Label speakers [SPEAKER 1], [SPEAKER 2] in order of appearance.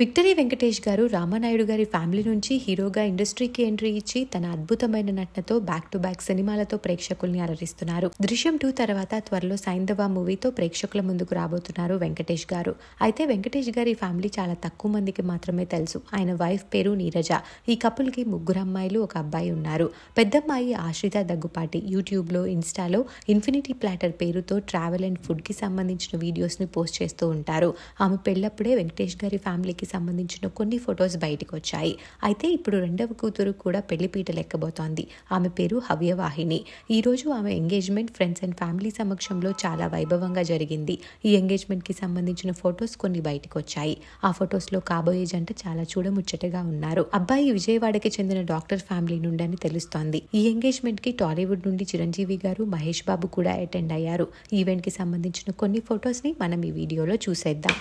[SPEAKER 1] victory Venkatesh గారు రామానాయుడు గారి family నుంచి హీరోగా ఇండస్ట్రీకి ఎంట్రీ ఇచ్చి తన అద్భుతమైన నటనతో బ్యాక్ టు బ్యాక్ సినిమాలతో ప్రేక్షకుల్ని అలరిస్తున్నారు దృశ్యం టూ తర్వాత త్వరలో సైంధవ మూవీతో ప్రేక్షకుల ముందుకు రాబోతున్నారు వెంకటేష్ గారు అయితే వెంకటేష్ గారి ఫ్యామిలీ చాలా తక్కువ మందికి మాత్రమే తెలుసు ఆయన వైఫ్ పేరు నీరజ ఈ కపుల్ కి ముగ్గురు అమ్మాయిలు ఒక అబ్బాయి ఉన్నారు పెద్దమ్మాయి ఆశ్రిత దగ్గుపాటి యూట్యూబ్లో ఇన్స్టాలో ఇన్ఫినిటీ ప్లాటర్ పేరుతో ట్రావెల్ అండ్ ఫుడ్ కి సంబంధించిన వీడియోస్ని పోస్ట్ చేస్తూ ఉంటారు ఆమె పెళ్ళప్పుడే వెంకటేష్ గారి ఫ్యామిలీకి కూతురికి సంబంధించిన కొన్ని ఫొటోస్ బయటకు వచ్చాయి అయితే ఇప్పుడు రెండవ కూతురు కూడా పెళ్లి పీట లెక్కబోతోంది ఆమె పేరు హవ్యవాహిని ఈ రోజు ఆమె ఎంగేజ్మెంట్ ఫ్రెండ్స్ అండ్ ఫ్యామిలీ సమక్షంలో చాలా వైభవంగా జరిగింది ఈ ఎంగేజ్మెంట్ కి సంబంధించిన ఫొటోస్ కొన్ని బయటకు వచ్చాయి ఆ లో కాబోయే జంట చాలా చూడముచ్చటగా ఉన్నారు అబ్బాయి విజయవాడకి చెందిన డాక్టర్ ఫ్యామిలీ నుండి అని తెలుస్తోంది ఈ ఎంగేజ్మెంట్ కి టాలీవుడ్ నుండి చిరంజీవి గారు మహేష్ బాబు కూడా అటెండ్ అయ్యారు ఈవెంట్ కి సంబంధించిన కొన్ని ఫొటోస్ని మనం ఈ వీడియోలో చూసేద్దాం